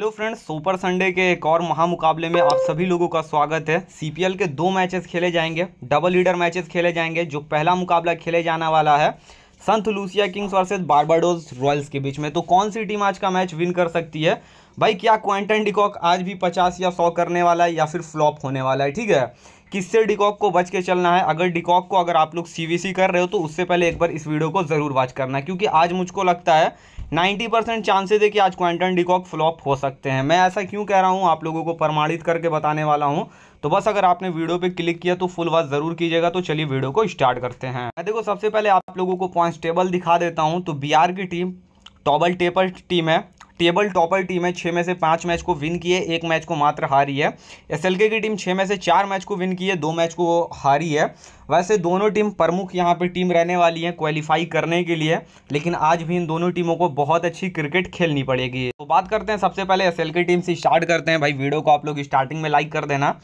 hello friends super Sunday के एक और महामुकाबले में आप सभी लोगों का स्वागत है सीपीएल के दो मैचेस खेले जाएंगे डबल लीडर मैचेस खेले जाएंगे जो पहला मुकाबला खेले जाने वाला है Saint Lucia Kings versus Barbados Royals के बीच में तो कौन सी टीम आज का मैच विन कर सकती है भाई क्या क्वांटन डिकॉक आज भी पचास या सौ करने वाला है या फिर फ्लॉप होने वाला है ठीक है किससे डिकॉक को बच के चलना है अगर डिकॉक को अगर आप लोग सीवीसी कर रहे हो तो उससे पहले एक बार इस वीडियो को ज़रूर वॉच करना क्योंकि आज मुझको लगता है 90 परसेंट चांसेज है कि आज क्वांटन डिकॉक फ्लॉप हो सकते हैं मैं ऐसा क्यों कह रहा हूँ आप लोगों को प्रमाणित करके बताने वाला हूँ तो बस अगर आपने वीडियो पे क्लिक किया तो फुल वॉच जरूर कीजिएगा तो चलिए वीडियो को स्टार्ट करते हैं मैं देखो सबसे पहले आप लोगों को पॉइंट टेबल दिखा देता हूँ तो बिहार की टीम टॉबल टेपर टीम है टेबल टॉपर टीम है छः में से पाँच मैच को विन किए एक मैच को मात्र हारी है एस की टीम छः में से चार मैच को विन किए दो मैच को हारी है वैसे दोनों टीम प्रमुख यहाँ पे टीम रहने वाली है क्वालिफाई करने के लिए लेकिन आज भी इन दोनों टीमों को बहुत अच्छी क्रिकेट खेलनी पड़ेगी तो बात करते हैं सबसे पहले एस टीम से स्टार्ट करते हैं भाई वीडियो को आप लोग स्टार्टिंग में लाइक कर देना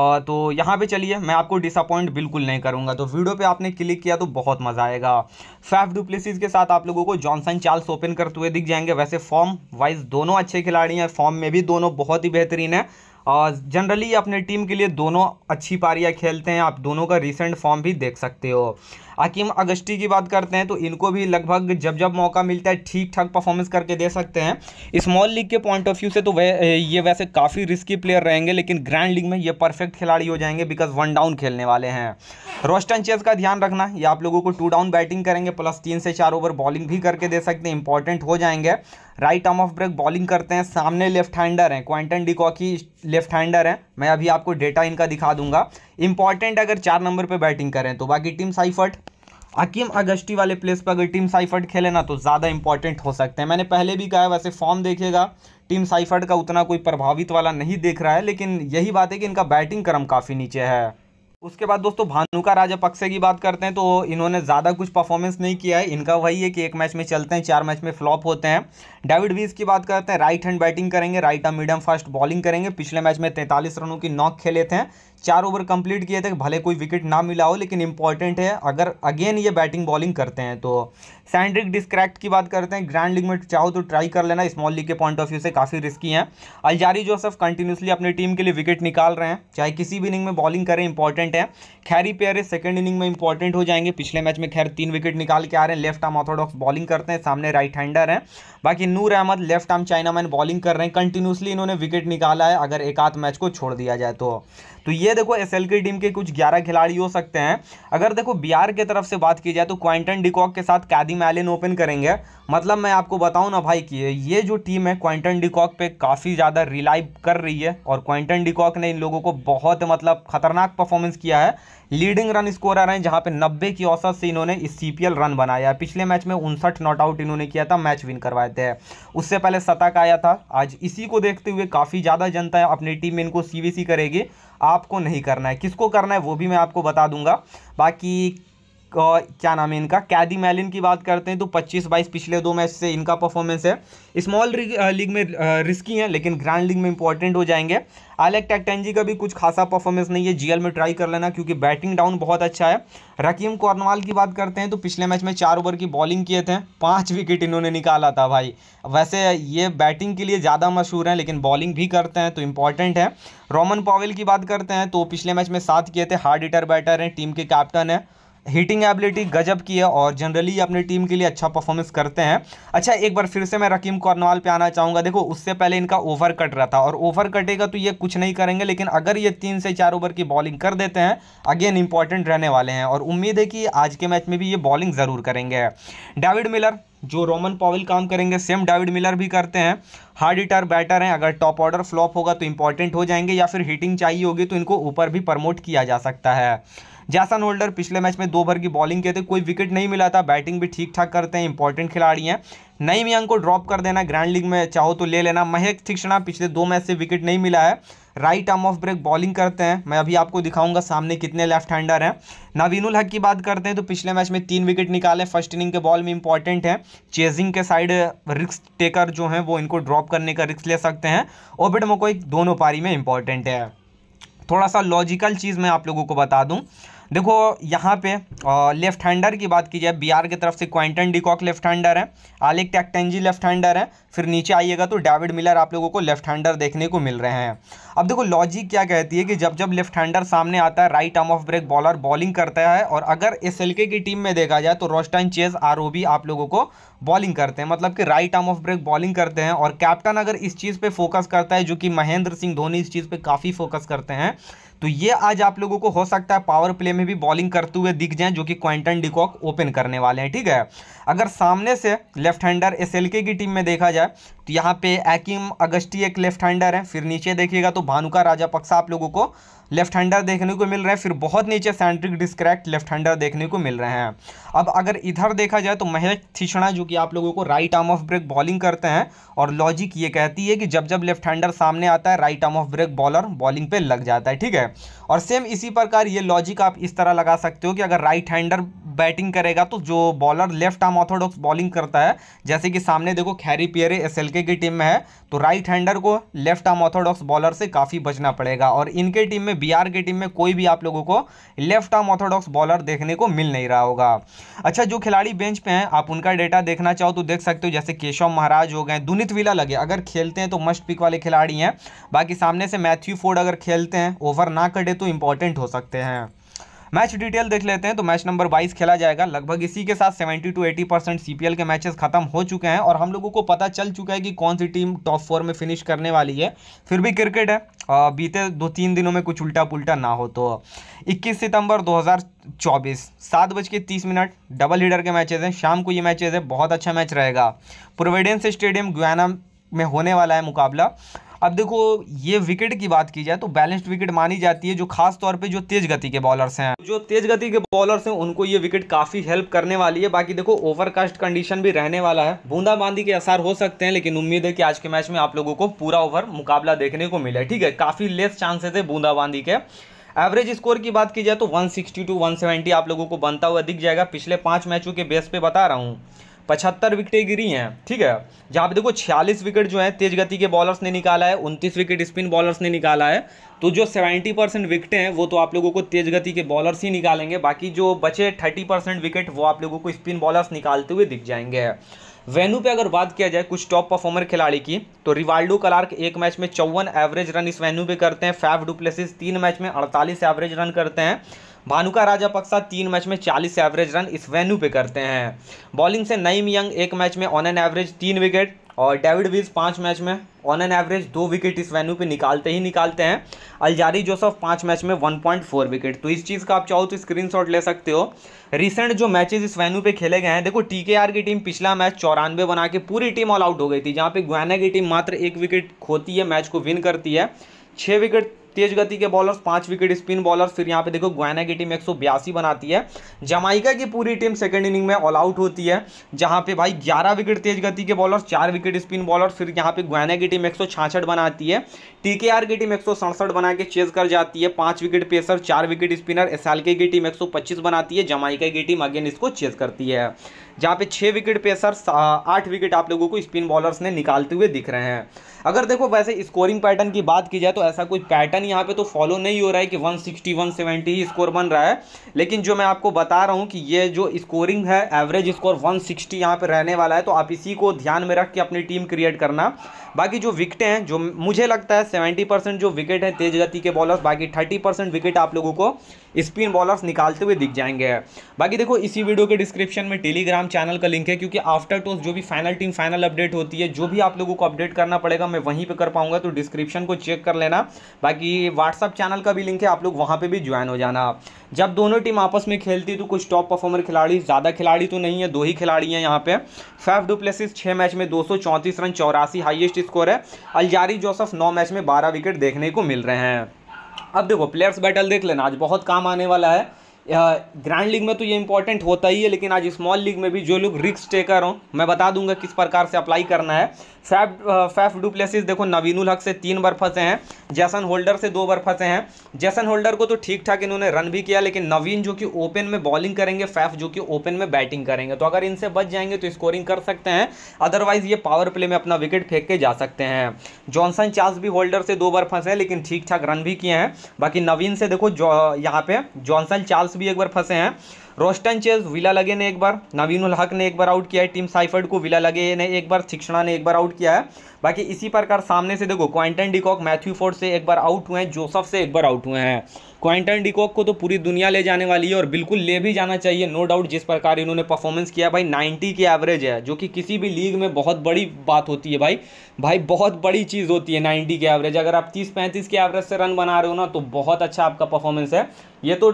और तो यहाँ पे चलिए मैं आपको डिसअपॉइंट बिल्कुल नहीं करूँगा तो वीडियो पे आपने क्लिक किया तो बहुत मज़ा आएगा फैफ डुप्लेसिस के साथ आप लोगों को जॉनसन चार्ल्स ओपन करते हुए दिख जाएंगे वैसे फॉर्म वाइज दोनों अच्छे खिलाड़ी हैं फॉर्म में भी दोनों बहुत ही बेहतरीन है और जनरली अपने टीम के लिए दोनों अच्छी पारियाँ खेलते हैं आप दोनों का रिसेंट फॉर्म भी देख सकते हो हकीम अगस्टी की बात करते हैं तो इनको भी लगभग जब जब मौका मिलता है ठीक ठाक परफॉर्मेंस करके दे सकते हैं स्मॉल लीग के पॉइंट ऑफ व्यू से तो वह ये वैसे काफ़ी रिस्की प्लेयर रहेंगे लेकिन ग्रैंड लीग में ये परफेक्ट खिलाड़ी हो जाएंगे बिकॉज वन डाउन खेलने वाले हैं रोस्टन चेस का ध्यान रखना ये आप लोगों को टू डाउन बैटिंग करेंगे प्लस तीन से चार ओवर बॉलिंग भी करके दे सकते हैं इंपॉर्टेंट हो जाएंगे right arm off break bowling करते हैं सामने लेफ्ट हैंडर हैं क्वांटन डिकॉकी लेफ्ट हैंडर हैं मैं अभी आपको डेटा इनका दिखा दूंगा इंपॉर्टेंट अगर चार नंबर पे बैटिंग करें तो बाकी टीम साइफर्ट अकीम अगस्टी वाले प्लेस पर अगर टीम साइफर्ट खेले ना तो ज़्यादा इंपॉर्टेंट हो सकते हैं मैंने पहले भी कहा वैसे फॉर्म देखेगा टीम साइफर्ट का उतना कोई प्रभावित वाला नहीं देख रहा है लेकिन यही बात है कि इनका बैटिंग क्रम काफ़ी नीचे है उसके बाद दोस्तों भानुका राजापक्से की बात करते हैं तो इन्होंने ज़्यादा कुछ परफॉर्मेंस नहीं किया है इनका वही है कि एक मैच में चलते हैं चार मैच में फ्लॉप होते हैं डेविड वीज की बात करते हैं राइट हैंड बैटिंग करेंगे right arm medium fast bowling करेंगे पिछले मैच में तैंतालीस रनों की नॉक खेले थे चार ओवर कंप्लीट किए थे भले कोई विकेट ना मिला हो लेकिन इंपॉर्टेंट है अगर अगेन ये बैटिंग बॉलिंग करते हैं तो सैंड्रिक डिस्क्रैक्ट की बात करते हैं ग्रैंड लीग में चाहो तो ट्राई कर लेना स्मॉल लीग के पॉइंट ऑफ व्यू से काफ़ी रिस्की हैं अलजारी जोसफ कंटिन्यूसली अपनी टीम के लिए विकेट निकाल रहे हैं चाहे किसी भी इनिंग में बॉलिंग करें इंपॉर्टेंट है खैरी पेयर सेकेंड इनिंग में इंपॉर्टेंट हो जाएंगे पिछले मैच में खैर तीन विकेट निकाल के आ रहे हैं लेफ्ट आर्म ऑर्थोडॉक्स बॉलिंग करते हैं सामने राइट हैंडर हैं बाकी Noor Ahmad left arm chinaman bowling कर रहे हैं कंटिन्यूसली इन्होंने विकेट निकाला है अगर एक आध मैच को छोड़ दिया जाए तो तो ये ये देखो एस की टीम के कुछ ग्यारह खिलाड़ी हो सकते हैं अगर देखो बिहार के तरफ से बात की जाए तो क्वाइंटन डिकॉक के साथ कैदी मैलिन ओपन करेंगे मतलब मैं आपको बताऊं ना भाई कि ये जो टीम है क्वाइंटन डिकॉक पे काफ़ी ज़्यादा रिलाई कर रही है और क्वाइंटन डिकॉक ने इन लोगों को बहुत मतलब खतरनाक परफॉर्मेंस किया है लीडिंग रन स्कोर आ रहे हैं जहाँ पे 90 की औसत से इन्होंने इस सी रन बनाया है पिछले मैच में उनसठ नॉट आउट इन्होंने किया था मैच विन करवाए थे उससे पहले शतक आया था आज इसी को देखते हुए काफ़ी ज़्यादा जनता अपनी टीम इनको सी करेगी आपको नहीं करना है किसको करना है वो भी मैं आपको बता दूंगा बाकी क्या नाम है इनका कैदी मैलिन की बात करते हैं तो 25 बाईस पिछले दो मैच से इनका परफॉर्मेंस है स्मॉल लीग में रिस्की है लेकिन ग्रैंड लीग में इंपॉर्टेंट हो जाएंगे आलेक टेक्टेंजी का भी कुछ खासा परफॉर्मेंस नहीं है जीएल में ट्राई कर लेना क्योंकि बैटिंग डाउन बहुत अच्छा है रकीम कॉर्नवाल की बात करते हैं तो पिछले मैच में चार ओवर की बॉलिंग किए थे पाँच विकेट इन्होंने निकाला था भाई वैसे ये बैटिंग के लिए ज़्यादा मशहूर हैं लेकिन बॉलिंग भी करते हैं तो इंपॉर्टेंट है रोमन पॉवेल की बात करते हैं तो पिछले मैच में सात किए थे हार्ड इटर बैटर हैं टीम के कैप्टन हैं हीटिंग एबिलिटी गजब की है और जनरली अपनी टीम के लिए अच्छा परफॉर्मेंस करते हैं अच्छा एक बार फिर से मैं रकीम कॉर्नवाल पे आना चाहूँगा देखो उससे पहले इनका ओवर कट रहा था और ओवर कटेगा तो ये कुछ नहीं करेंगे लेकिन अगर ये तीन से चार ओवर की बॉलिंग कर देते हैं अगेन इंपॉर्टेंट रहने वाले हैं और उम्मीद है कि आज के मैच में भी ये बॉलिंग ज़रूर करेंगे डेविड मिलर जो रोमन पॉविल काम करेंगे सेम डेविड मिलर भी करते हैं हार्ड हिटर बैटर हैं अगर टॉप ऑर्डर फ्लॉप होगा तो इंपॉर्टेंट हो जाएंगे या फिर हीटिंग चाहिए होगी तो इनको ऊपर भी प्रमोट किया जा सकता है जैसन होल्डर पिछले मैच में दो भर की बॉलिंग किए थे कोई विकेट नहीं मिला था बैटिंग भी ठीक ठाक करते हैं इंपॉर्टेंट खिलाड़ी हैं नई मियांग को ड्रॉप कर देना ग्रैंड लीग में चाहो तो ले लेना महेक थिक्षणा पिछले दो मैच से विकेट नहीं मिला है right arm off break bowling करते हैं मैं अभी आपको दिखाऊंगा सामने कितने लेफ्ट हैंडर हैं नवीनुल हक की बात करते हैं तो पिछले मैच में तीन विकेट निकाले फर्स्ट इनिंग के बॉल में इंपॉर्टेंट है चेजिंग के साइड रिक्स टेकर जो हैं वो इनको ड्रॉप करने का रिक्स ले सकते हैं ओबिड मोकोई दोनों पारी में इंपॉर्टेंट है थोड़ा सा लॉजिकल चीज़ मैं आप लोगों को बता दूँ देखो यहाँ पे लेफ्ट हैंडर की बात की जाए बिहार की तरफ से क्वाइंटन डिकॉक लेफ्ट हैंडर है आलिक टैक्टेंजी लेफ्ट हैंडर है फिर नीचे आइएगा तो डेविड मिलर आप लोगों को लेफ्ट हैंडर देखने को मिल रहे हैं अब देखो लॉजिक क्या कहती है कि जब जब लेफ्ट हैंडर सामने आता है right arm off break bowler bowling करता है और अगर एस की टीम में देखा जाए तो रोस्टाइन चेज आर आप लोगों को बॉलिंग करते हैं मतलब कि right arm off break bowling करते हैं और कैप्टन अगर इस चीज़ पर फोकस करता है जो कि महेंद्र सिंह धोनी इस चीज़ पर काफ़ी फोकस करते हैं तो ये आज आप लोगों को हो सकता है पावर प्ले में भी बॉलिंग करते हुए दिख जाए जो कि क्वेंटन डिकॉक ओपन करने वाले हैं ठीक है अगर सामने से लेफ्ट हैंडर एस की टीम में देखा जाए तो यहाँ पे एकिम अगस्टी एक लेफ्ट हैंडर है फिर नीचे देखिएगा तो भानुका राजा पक्सा आप लोगों को लेफ्ट हैंडर देखने को मिल रहा है फिर बहुत नीचे सेंट्रिक डिस्क्रैक्ट लेफ्ट हैंडर देखने को मिल रहे हैं अब अगर इधर देखा जाए तो महेश थिशणा जो कि आप लोगों को right arm off break bowling करते हैं और लॉजिक ये कहती है कि जब जब लेफ्ट हैंडर सामने आता है right arm off break bowler bowling पे लग जाता है ठीक है और सेम इसी प्रकार ये लॉजिक आप इस तरह लगा सकते हो कि अगर राइट हैंडर बैटिंग करेगा तो जो bowler left arm orthodox bowling करता है जैसे कि सामने देखो खैरी पियरे एस की टीम में है तो राइट हैंडर को लेफ्ट आर्म ऑर्थोडॉक्स बॉलर से काफ़ी बचना पड़ेगा और इनके टीम में बिहार की टीम में कोई भी आप लोगों को लेफ्ट आर्म ऑर्थोडॉक्स बॉलर देखने को मिल नहीं रहा होगा अच्छा जो खिलाड़ी बेंच पे हैं आप उनका डेटा देखना चाहो तो देख सकते हो जैसे केशव महाराज हो गए दुनित विला लगे अगर खेलते हैं तो मस्ट पिक वाले खिलाड़ी हैं बाकी सामने से मैथ्यू फोर्ड अगर खेलते हैं ओवर ना कटे तो इंपॉर्टेंट हो सकते हैं मैच डिटेल देख लेते हैं तो मैच नंबर बाईस खेला जाएगा लगभग इसी के साथ seventy to eighty percent CPL के मैचेस खत्म हो चुके हैं और हम लोगों को पता चल चुका है कि कौन सी टीम टॉप फोर में फिनिश करने वाली है फिर भी क्रिकेट है बीते दो तीन दिनों में कुछ उल्टा पुलटा ना हो तो इक्कीस सितंबर दो सात बज के तीस मिनट डबल हीडर के मैचेज हैं शाम को ये मैचेज है बहुत अच्छा मैच रहेगा प्रोविडेंस स्टेडियम गुयाना में होने वाला है मुकाबला अब देखो ये विकेट की बात की जाए तो बैलेंस्ड विकेट मानी जाती है जो खास तौर पे जो तेज गति के बॉलर्स हैं जो तेज गति के बॉलर्स हैं उनको ये विकेट काफ़ी हेल्प करने वाली है बाकी देखो ओवरकास्ट कंडीशन भी रहने वाला है बूंदाबांदी के आसार हो सकते हैं लेकिन उम्मीद है कि आज के मैच में आप लोगों को पूरा ओवर मुकाबला देखने को मिले ठीक है काफ़ी लेस चांसेस है बूंदाबांदी के एवरेज स्कोर की बात की जाए तो वन टू आप लोगों को बनता हुआ दिख जाएगा पिछले पांच मैचों के बेस पे बता रहा हूँ पचहत्तर विकेटें गिरी हैं ठीक है जहाँ पे देखो छियालीस विकेट जो है तेज गति के बॉलर्स ने निकाला है उनतीस विकेट स्पिन बॉलर्स ने निकाला है तो जो सेवेंटी परसेंट विकेटें हैं वो तो आप लोगों को तेज गति के बॉलर्स ही निकालेंगे बाकी जो बचे थर्टी परसेंट विकेट वो आप लोगों को स्पिन बॉलर्स निकालते हुए दिख जाएंगे वेन्यू पे अगर बात किया जाए कुछ टॉप परफॉर्मर खिलाड़ी की तो रिवाल्डो क्लार्क एक मैच में चौवन एवरेज रन इस वेन्यू पे करते हैं फैफ डुप्लेसिस तीन मैच में अड़तालीस एवरेज रन करते हैं भानुका राजा पक्सा तीन मैच में चालीस एवरेज रन इस वेन्यू पे करते हैं बॉलिंग से नईम यंग एक मैच में ऑन एन एवरेज तीन विकेट और डेविड विज पाँच मैच में ऑन एन एवरेज दो विकेट इस वेन्यू पे निकालते ही निकालते हैं अलजारी जोसफ पाँच मैच में वन पॉइंट फोर विकेट तो इस चीज़ का आप चाहो तो स्क्रीन ले सकते हो रिसेंट जो मैचेज इस वेन्यू पे खेले गए हैं देखो टी की टीम पिछला मैच चौरानवे बना के पूरी टीम ऑल आउट हो गई थी जहाँ पे गुयाना की टीम मात्र एक विकेट खोती है मैच को विन करती है छः विकेट तेज गति के बॉलर्स पांच विकेट स्पिन बॉलर्स फिर यहाँ पे देखो गुआना की टीम एक बनाती है जमाइका की पूरी टीम सेकंड इनिंग में ऑल आउट होती है जहाँ पे भाई ग्यारह विकेट तेज गति के बॉलर्स चार विकेट स्पिन बॉलर्स फिर यहाँ पे गुआना की टीम एक बनाती है टीके की टीम एक बना के चेज कर जाती है पांच विकेट पेसर चार विकेट स्पिनर एस की टीम एक बनाती है जमाइका की टीम अगेन इसको चेज करती है जहाँ पे छः विकेट पे सर आठ विकेट आप लोगों को स्पिन बॉलर्स ने निकालते हुए दिख रहे हैं अगर देखो वैसे स्कोरिंग पैटर्न की बात की जाए तो ऐसा कोई पैटर्न यहाँ पे तो फॉलो नहीं हो रहा है कि 160 170 ही स्कोर बन रहा है लेकिन जो मैं आपको बता रहा हूँ कि ये जो स्कोरिंग है एवरेज स्कोर 160 सिक्सटी यहाँ पर रहने वाला है तो आप इसी को ध्यान में रख के अपनी टीम क्रिएट करना बाकी जो विकटें हैं जो मुझे लगता है सेवेंटी परसेंट जो विकेट हैं तेज गति के बॉलर्स बाकी थर्टी परसेंट विकेट आप लोगों को स्पिन बॉलर्स निकालते हुए दिख जाएंगे बाकी देखो इसी वीडियो के डिस्क्रिप्शन में टेलीग्राम चैनल का लिंक है क्योंकि आफ्टर टोस्ट जो भी फाइनल टीम फाइनल अपडेट होती है जो भी आप लोगों को अपडेट करना पड़ेगा मैं वहीं पे कर पाऊंगा तो डिस्क्रिप्शन को चेक कर लेना बाकी व्हाट्सअप चैनल का भी लिंक है आप लोग वहाँ पर भी ज्वाइन हो जाना जब दोनों टीम आपस में खेलती तो कुछ टॉप परफॉर्मर खिलाड़ी ज़्यादा खिलाड़ी तो नहीं है दो ही खिलाड़ी हैं यहाँ पे फैफ डुप्लेसिस छः मैच में दो रन चौरासी हाइएस्ट स्कोर है अलजारी जोसफ नौ मैच में बारह विकेट देखने को मिल रहे हैं अब देखो प्लेयर्स बैटल देख लेना आज बहुत काम आने वाला है ग्रैंड लीग में तो ये इंपॉर्टेंट होता ही है लेकिन आज स्मॉल लीग में भी जो लोग रिक्स टेकर हों मैं बता दूंगा किस प्रकार से अप्लाई करना है फैफ फैफ डुप्लेसिस देखो नवीनुल हक से तीन बार फंसे हैं जैसन होल्डर से दो बार फंसे हैं जैसन होल्डर को तो ठीक ठाक इन्होंने रन भी किया लेकिन नवीन जो कि ओपन में बॉलिंग करेंगे फैफ जो कि ओपन में बैटिंग करेंगे तो अगर इनसे बच जाएंगे तो स्कोरिंग कर सकते हैं अदरवाइज ये पावर प्ले में अपना विकेट फेंक के जा सकते हैं जॉनसन चार्ल्स भी होल्डर से दो बार फंसे हैं लेकिन ठीक ठाक रन भी किए हैं बाकी नवीन से देखो यहाँ पे जॉनसन चार्ल्स भी एक बार फंसे हैं रोस्टन चेज विला लगे ने एक बार नवीन उल हक ने एक बार आउट किया है टीम साइफर्ड को विला लगे ने एक बार शिक्षणा ने एक बार आउट किया है बाकी इसी प्रकार सामने से देखो क्वांटन डिकॉक मैथ्यू फोर्ड से एक बार आउट हुए हैं जोसफ से एक बार आउट हुए हैं क्वांटन डिकॉक को तो पूरी दुनिया ले जाने वाली है और बिल्कुल ले भी जाना चाहिए नो डाउट जिस प्रकार इन्होंने परफॉर्मेंस किया भाई नाइन्टी की एवरेज है जो कि किसी भी लीग में बहुत बड़ी बात होती है भाई भाई बहुत बड़ी चीज़ होती है नाइन्टी की एवरेज अगर आप तीस पैंतीस की एवरेज से रन बना रहे हो ना तो बहुत अच्छा आपका परफॉर्मेंस है ये तो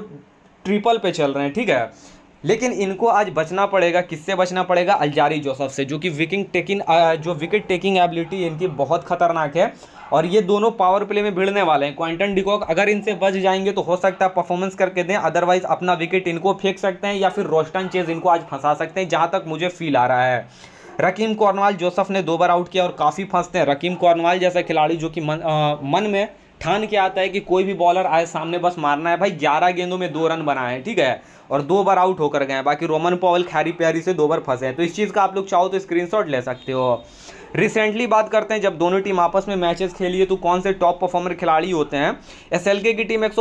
ट्रिपल पे चल रहे हैं ठीक है लेकिन इनको आज बचना पड़ेगा किससे बचना पड़ेगा अलजारी जोसफ से जो कि विकिंग टेकिंग जो विकेट टेकिंग एबिलिटी इनकी बहुत खतरनाक है और ये दोनों पावर प्ले में भिड़ने वाले हैं क्वांटन डिकॉक अगर इनसे बच जाएंगे तो हो सकता है परफॉर्मेंस करके दें अदरवाइज अपना विकेट इनको फेंक सकते हैं या फिर रोस्टन चेज इनको आज फंसा सकते हैं जहाँ तक मुझे फील आ रहा है रकीम कॉर्नवाल जोसफ ने दो बार आउट किया और काफ़ी फंसते हैं रकीम कॉर्नवाल जैसा खिलाड़ी जो कि मन, मन में ठान के आता है कि कोई भी बॉलर आए सामने बस मारना है भाई ग्यारह गेंदों में दो रन बनाए ठीक है और दो बार आउट होकर गए बाकी रोमन पॉवल खैरी प्यारी से दो बार फंसे हैं तो इस चीज़ का आप लोग चाहो तो स्क्रीन ले सकते हो रिसेंटली बात करते हैं जब दोनों टीम आपस में मैचेस खेली है तो कौन से टॉप परफॉर्मर खिलाड़ी होते हैं एसएलके की टीम एक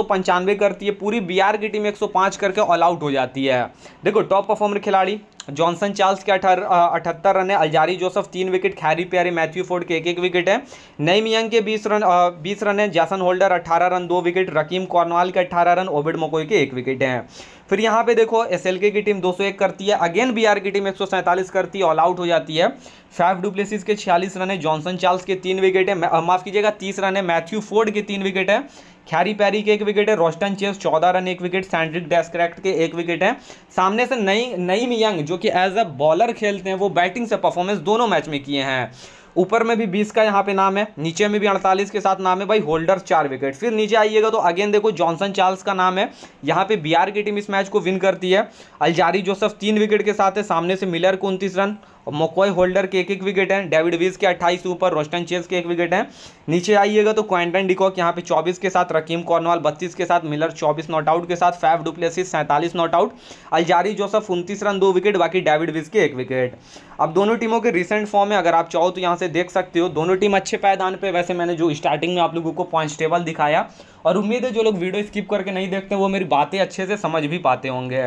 करती है पूरी बीआर की टीम 105 करके ऑल आउट हो जाती है देखो टॉप परफॉर्मर खिलाड़ी जॉनसन चार्ल्स के अठर अठहत्तर रन है अलजारी जोसफ तीन wicket Khary Pierre Matthew Ford के एक एक विकेट है नई मियंग के बीस रन बीस रन है जैसन होल्डर अट्ठारह रन दो विकेट रकीम कॉर्नवाल के अठारह रन ओबिड मकोई के एक विकेट हैं फिर यहाँ पे देखो एसएलके की टीम 201 करती है अगेन बीआर की टीम एक करती है ऑल आउट हो जाती है फाइव डुप्लेसिस के छियालीस रन है जॉनसन चार्ल्स के तीन विकेट है माफ़ कीजिएगा तीस रन है मैथ्यू फोर्ड के तीन विकेट है खैरी पैरी के एक विकेट है रोस्टन चेस चौदह रन एक विकेट सैंड्रिक डेस्क्रैक्ट के एक विकेट है सामने से नई नई मियंग जो कि एज अ बॉलर खेलते हैं वो बैटिंग से परफॉर्मेंस दोनों मैच में किए हैं ऊपर में भी बीस का यहाँ पे नाम है नीचे में भी अड़तालीस के साथ नाम है भाई होल्डर चार विकेट फिर नीचे आइएगा तो अगेन देखो जॉनसन चार्ल्स का नाम है यहाँ पे बिहार की टीम इस मैच को विन करती है अलजारी जोसफ तीन विकेट के साथ है सामने से मिलर को उनतीस रन और मोकॉय होल्डर के एक एक विकेट हैं डेविड वीज के 28 ऊपर रोस्टन चेस के एक विकेट हैं नीचे आइएगा तो क्वेंटन डिकॉक यहाँ पे 24 के साथ रकीम कॉर्नवाल 32 के साथ मिलर 24 नॉट आउट के साथ फाइव डुप्लेसिस सैंतालीस नॉट आउट अलजारी जोसफ उनतीस रन दो विकेट बाकी डेविड विज के एक विकेट अब दोनों टीमों के रिसेंट फॉर्म में अगर आप चाहो तो यहाँ से देख सकते हो दोनों टीम अच्छे पैदान पर वैसे मैंने जो स्टार्टिंग में आप लोगों को पॉइंट टेबल दिखाया और उम्मीद है जो लोग वीडियो स्किप करके नहीं देखते वो मेरी बातें अच्छे से समझ भी पाते होंगे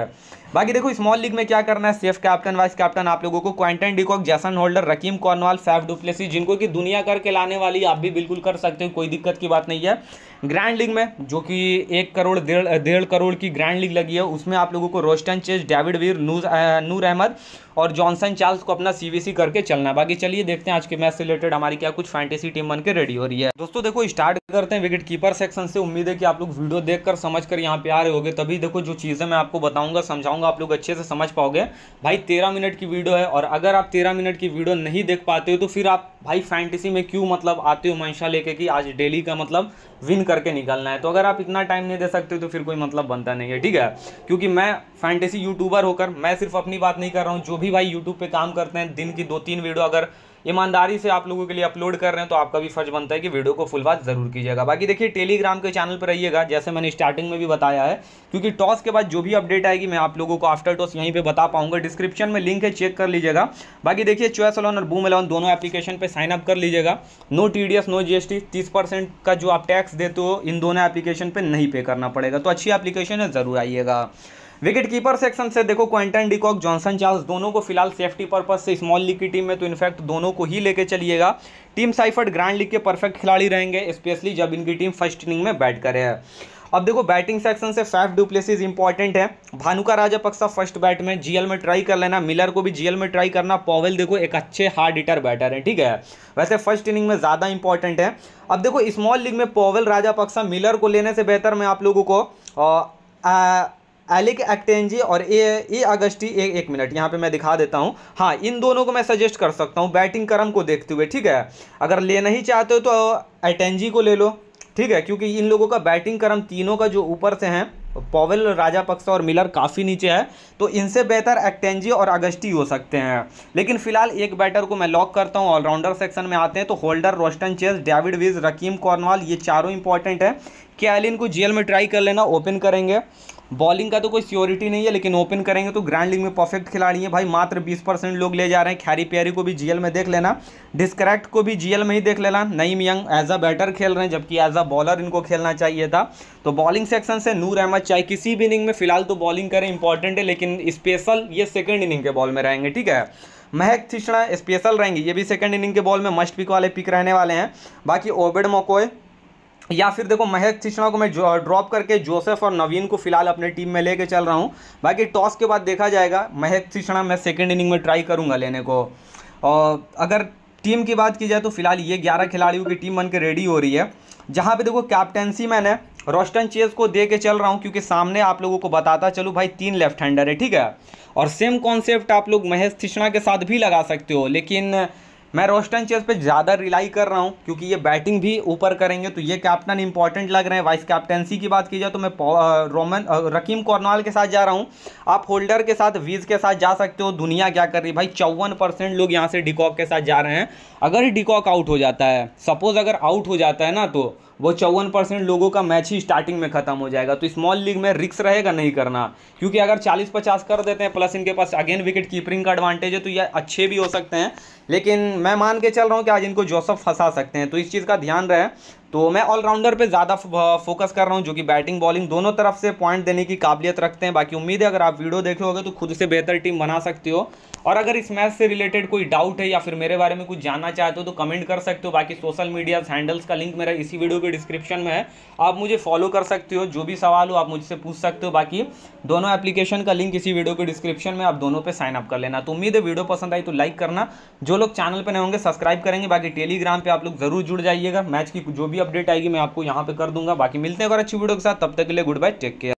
बाकी देखो स्मॉल लीग में क्या करना है सेफ कैप्टन वाइस कैप्टन आप लोगों को Quinton de Kock Jason Holder Rahkeem Cornwall Faf du Plessis जिनको कि दुनिया करके लाने वाली आप भी बिल्कुल कर सकते हो कोई दिक्कत की बात नहीं है ग्रैंड लीग में जो कि एक करोड़ डेढ़ डेढ़ करोड़ की ग्रैंड लीग लगी है उसमें आप लोगों को Roston Chase David Wiese Noor Noor Ahmad और जॉनसन चार्ल्स को अपना सीवीसी करके चलना बाकी चलिए देखते हैं आज के मैच से रिलेटेड हमारी क्या कुछ फैंटेसी टीम बनकर रेडी हो रही है दोस्तों देखो स्टार्ट करते हैं विकेट कीपर सेक्शन से उम्मीद है कि आप लोग वीडियो देख कर समझ कर यहाँ पे आ रहे होगे तभी देखो जो चीज़ें मैं आपको बताऊंगा समझाऊंगा आप लोग अच्छे से समझ पाओगे भाई तेरह मिनट की वीडियो है और अगर आप तेरह मिनट की वीडियो नहीं देख पाते हो तो फिर आप भाई फैंटेसी में क्यों मतलब आते हो मंशा लेके कि आज डेली का मतलब विन करके निकलना है तो अगर आप इतना टाइम नहीं दे सकते तो फिर कोई मतलब बनता नहीं है ठीक है क्योंकि मैं फैंटेसी यूट्यूबर होकर मैं सिर्फ अपनी बात नहीं कर रहा हूँ जो भी भाई यूट्यूब पर काम करते हैं दिन की दो तीन वीडियो अगर ईमानदारी से आप लोगों के लिए अपलोड कर रहे हैं तो आपका भी फर्ज बनता है कि वीडियो को फुल बात ज़रूर कीजिएगा बाकी देखिए टेलीग्राम के चैनल पर रहिएगा जैसे मैंने स्टार्टिंग में भी बताया है क्योंकि टॉस के बाद जो भी अपडेट आएगी मैं आप लोगों को आफ्टर टॉस यहीं पर बता पाऊंगा डिस्क्रिप्शन में लिंक है चेक कर लीजिएगा बाकी देखिए चॉइस एलॉन और बूम एलॉन दोनों एप्लीकेशन पर साइन अप कर लीजिएगा नो टी नो जी तीस का जो आप टैक्स देते हो इन दोनों एप्लीकेशन पर नहीं पे करना पड़ेगा तो अच्छी एप्लीकेशन है ज़रूर आइएगा विकेट कीपर सेक्शन से देखो क्वेंटन डिकॉक जॉनसन चार्ल्स दोनों को फिलहाल सेफ्टी पर्पज से स्मॉल लीग की टीम में तो इनफैक्ट दोनों को ही लेके चलिएगा टीम साइफर्ड ग्रैंड लीग के परफेक्ट खिलाड़ी रहेंगे स्पेशली जब इनकी टीम फर्स्ट इनिंग में बैट करे है अब देखो बैटिंग सेक्शन से फैफ डुप्लेसिस इंपॉर्टेंट है भानुका राजापक्सा फर्स्ट बैट में जीएल में ट्राई कर लेना मिलर को भी जीएल में ट्राई करना पॉवेल देखो एक अच्छे हार्ड हिटर बैटर है ठीक है वैसे फर्स्ट इनिंग में ज़्यादा इंपॉर्टेंट है अब देखो स्मॉल लीग में पॉवेल राजापक्सा मिलर को लेने से बेहतर मैं आप लोगों को आ, आ, एलिक एक्टेंजी और ए ए अगस्टी ए, एक मिनट यहाँ पे मैं दिखा देता हूँ हाँ इन दोनों को मैं सजेस्ट कर सकता हूँ बैटिंग क्रम को देखते हुए ठीक है अगर लेना ही चाहते हो तो एटेंजी को ले लो ठीक है क्योंकि इन लोगों का बैटिंग क्रम तीनों का जो ऊपर से हैं पॉवेल राजा पक्सा और मिलर काफ़ी नीचे है तो इनसे बेहतर एक्टेंजी और अगस्टी हो सकते हैं लेकिन फिलहाल एक बैटर को मैं लॉक करता हूं ऑलराउंडर सेक्शन में आते हैं तो Holder Roston Chase David Wiese Rahkeem Cornwall ये चारों इंपॉर्टेंट है कैलिन को जेल में ट्राई कर लेना ओपन करेंगे बॉलिंग का तो कोई सियोरिटी नहीं है लेकिन ओपन करेंगे तो ग्रैंड लीग में परफेक्ट खिलाड़ी है भाई मात्र 20 परसेंट लोग ले जा रहे हैं खैरी प्यारी को भी जीएल में देख लेना डिस्क्रैक्ट को भी जीएल में ही देख लेना Nyeem Young as a batter खेल रहे हैं जबकि एज अ बॉलर इनको खेलना चाहिए था तो बॉलिंग सेक्शन से नूर अहमद चाहे किसी भी इनिंग में फिलहाल तो बॉलिंग करें इंपॉर्टेंट है लेकिन स्पेशल ये सेकेंड इनिंग के बॉल में रहेंगे ठीक है महक थिष्णा स्पेशल रहेंगे ये भी सेकंड इनिंग के बॉल में मस्ट पिक वाले पिक रहने वाले हैं बाकी ओबेड मोकोए या फिर देखो महक शिक्षणा को मैं ड्रॉप करके जोसेफ और नवीन को फिलहाल अपने टीम में लेके चल रहा हूँ बाकी टॉस के बाद देखा जाएगा महक शिक्षणा मैं सेकेंड इनिंग में ट्राई करूँगा लेने को और अगर टीम की बात की जाए तो फिलहाल ये ग्यारह खिलाड़ियों की टीम बन के रेडी हो रही है जहाँ पे देखो कैप्टेंसी मैंने रोस्टन चेज को दे के चल रहा हूँ क्योंकि सामने आप लोगों को बताता चलो भाई तीन लेफ्ट हैंडर है ठीक है और सेम कॉन्सेप्ट आप लोग महेश थिष्णा के साथ भी लगा सकते हो लेकिन मैं रोस्टन चेस पे ज़्यादा रिलाई कर रहा हूँ क्योंकि ये बैटिंग भी ऊपर करेंगे तो ये कैप्टन इंपॉर्टेंट लग रहे हैं वाइस कैप्टनसी की बात की जाए तो मैं रोमन रकीम कॉर्नवाल के साथ जा रहा हूँ आप होल्डर के साथ वीज के साथ जा सकते हो दुनिया क्या कर रही है भाई चौवन परसेंट लोग यहाँ से डिकॉक के साथ जा रहे हैं अगर डिकॉक आउट हो जाता है सपोज अगर आउट हो जाता है ना तो वो चौवन परसेंट लोगों का मैच ही स्टार्टिंग में खत्म हो जाएगा तो स्मॉल लीग में रिक्स रहेगा नहीं करना क्योंकि अगर 40-50 कर देते हैं प्लस इनके पास अगेन विकेट कीपरिंग का एडवांटेज है तो ये अच्छे भी हो सकते हैं लेकिन मैं मान के चल रहा हूँ कि आज इनको जोसफ फंसा सकते हैं तो इस चीज़ का ध्यान रहे तो मैं ऑलराउंडर पे ज़्यादा फोकस कर रहा हूँ जो कि बैटिंग बॉलिंग दोनों तरफ से पॉइंट देने की काबिलियत रखते हैं बाकी उम्मीद है अगर आप वीडियो देखोगे तो खुद से बेहतर टीम बना सकते हो और अगर इस मैच से रिलेटेड कोई डाउट है या फिर मेरे बारे में कुछ जानना चाहते हो तो कमेंट कर सकते हो बाकी सोशल मीडिया हैंडल्स का लिंक मेरा इसी वीडियो के डिस्क्रिप्शन में है आप मुझे फॉलो कर सकते हो जो भी सवाल हो आप मुझसे पूछ सकते हो बाकी दोनों एप्लीकेशन का लिंक इसी वीडियो के डिस्क्रिप्शन में आप दोनों पर साइन अप कर लेना तो उम्मीद है वीडियो पसंद आई तो लाइक करना जो लोग चैनल पर नहीं होंगे सब्सक्राइब करेंगे बाकी टेलीग्राम पर आप लोग जरूर जुड़ जाइएगा मैच की जो भी भी अपडेट आएगी मैं आपको यहाँ पे कर दूंगा बाकी मिलते हैं अगर अच्छी वीडियो के साथ तब तक के लिए गुड बाय टेक केयर